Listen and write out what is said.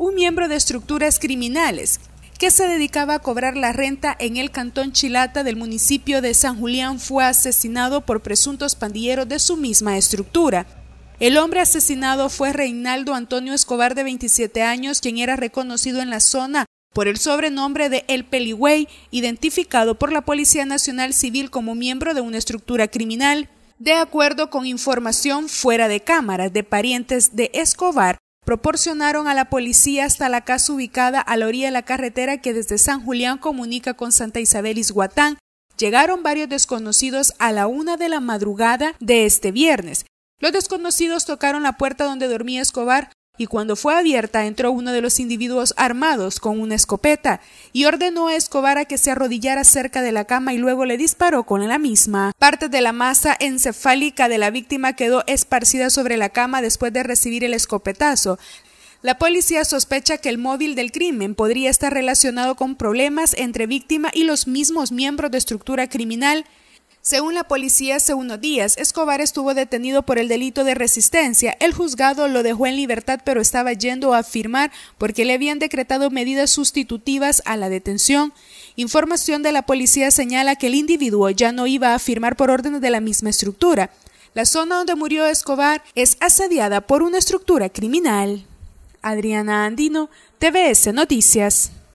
un miembro de estructuras criminales que se dedicaba a cobrar la renta en el cantón Chilata del municipio de San Julián fue asesinado por presuntos pandilleros de su misma estructura. El hombre asesinado fue Reinaldo Antonio Escobar de 27 años, quien era reconocido en la zona por el sobrenombre de El Peligüey, identificado por la Policía Nacional Civil como miembro de una estructura criminal. De acuerdo con información fuera de cámaras de parientes de Escobar, proporcionaron a la policía hasta la casa ubicada a la orilla de la carretera que desde San Julián comunica con Santa Isabel Izhuatán. Llegaron varios desconocidos a la una de la madrugada de este viernes. Los desconocidos tocaron la puerta donde dormía Escobar, y cuando fue abierta entró uno de los individuos armados con una escopeta y ordenó a Escobar a que se arrodillara cerca de la cama y luego le disparó con la misma. Parte de la masa encefálica de la víctima quedó esparcida sobre la cama después de recibir el escopetazo. La policía sospecha que el móvil del crimen podría estar relacionado con problemas entre víctima y los mismos miembros de estructura criminal según la policía, hace unos días, Escobar estuvo detenido por el delito de resistencia. El juzgado lo dejó en libertad, pero estaba yendo a firmar porque le habían decretado medidas sustitutivas a la detención. Información de la policía señala que el individuo ya no iba a firmar por orden de la misma estructura. La zona donde murió Escobar es asediada por una estructura criminal. Adriana Andino, TVS Noticias.